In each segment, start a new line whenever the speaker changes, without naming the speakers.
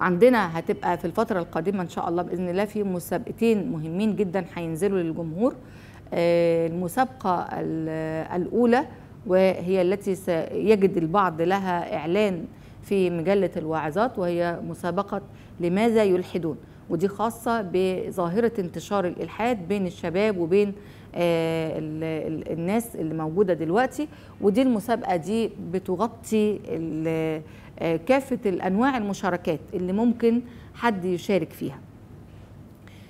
عندنا هتبقى في الفترة القادمة إن شاء الله بإذن الله في مسابقتين مهمين جدا هينزلوا للجمهور آه، المسابقة الأولى وهي التي سيجد البعض لها إعلان في مجلة الواعظات وهي مسابقة لماذا يلحدون ودي خاصة بظاهرة انتشار الإلحاد بين الشباب وبين آه، الناس اللي موجوده دلوقتي ودي المسابقه دي بتغطي آه، كافه الانواع المشاركات اللي ممكن حد يشارك فيها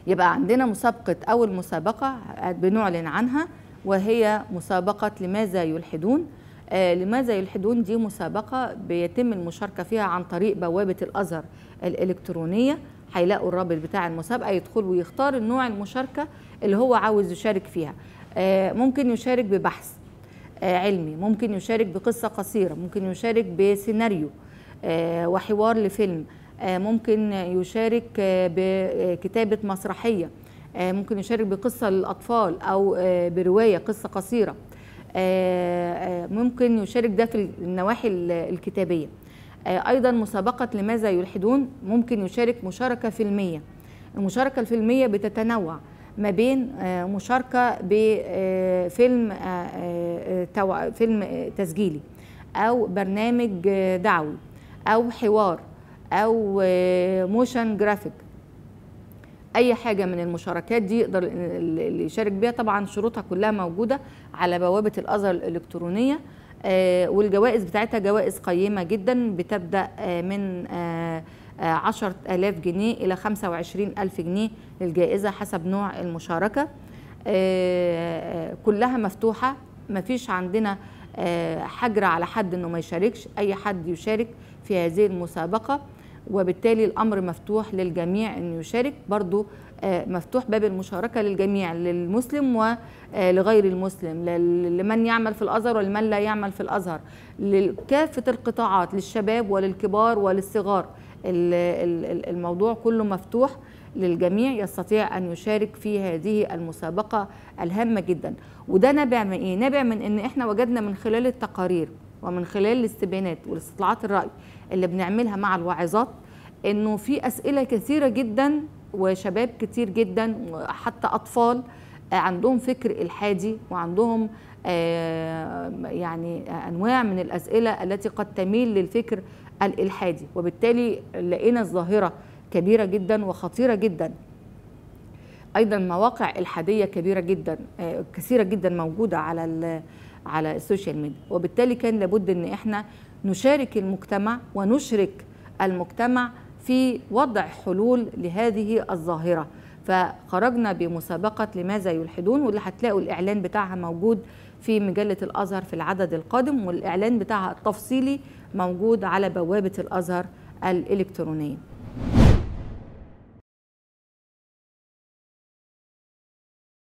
يبقى عندنا مسابقه اول مسابقه بنعلن عنها وهي مسابقه لماذا يلحدون آه، لماذا يلحدون دي مسابقة بيتم المشاركة فيها عن طريق بوابة الأزهر الإلكترونية هيلاقوا الرابط بتاع المسابقه يدخل ويختار النوع المشاركه اللي هو عاوز يشارك فيها آه، ممكن يشارك ببحث آه، علمي ممكن يشارك بقصه قصيره ممكن يشارك بسيناريو آه، وحوار لفيلم ممكن يشارك بكتابه مسرحيه ممكن يشارك بقصه للاطفال او بروايه قصه قصيره ممكن يشارك ده في النواحي الكتابيه آه، أيضا مسابقة لماذا يلحدون ممكن يشارك مشاركة فيلمية المشاركة الفيلمية بتتنوع ما بين آه، مشاركة بفيلم آه، فيلم تسجيلي أو برنامج دعوي أو حوار أو موشن جرافيك اي حاجه من المشاركات دي يقدر اللي يشارك بيها طبعا شروطها كلها موجوده على بوابه الازهر الالكترونيه آه، والجوائز بتاعتها جوائز قيمة جدا بتبدأ آه، من 10000 آه، جنيه إلى 25000 جنيه للجائزة حسب نوع المشاركة كلها مفتوحة مفيش عندنا حجر على حد أنه ما يشاركش أي حد يشارك في هذه المسابقة وبالتالي الأمر مفتوح للجميع أنه يشارك برضو آه، مفتوح باب المشاركه للجميع للمسلم ولغير آه، المسلم لمن يعمل في الازهر ولمن لا يعمل في الازهر لكافه القطاعات للشباب وللكبار وللصغار الموضوع كله مفتوح للجميع يستطيع أن يشارك في هذه المسابقة الهامة جدا وده نابع من إيه؟ نابع من أن إحنا وجدنا من خلال التقارير ومن خلال الاستبيانات والاستطلاعات الرأي اللي بنعملها مع الواعظات أنه في أسئلة كثيرة جدا وشباب كتير جدا وحتى أطفال آه، عندهم فكر إلحادي وعندهم آه، يعني آه، أنواع من الأسئلة التي قد تميل للفكر الإلحادي وبالتالي لقينا الظاهرة كبيرة جدا وخطيرة جدا ايضا مواقع الحاديه كبيره جدا كثيره جدا موجوده على على السوشيال ميديا وبالتالي كان لابد ان احنا نشارك المجتمع ونشرك المجتمع في وضع حلول لهذه الظاهرة فخرجنا بمسابقة لماذا يلحدون واللي هتلاقوا الإعلان بتاعها موجود في مجلة الأزهر في العدد القادم والإعلان بتاعها التفصيلي موجود على بوابة الأزهر الإلكترونية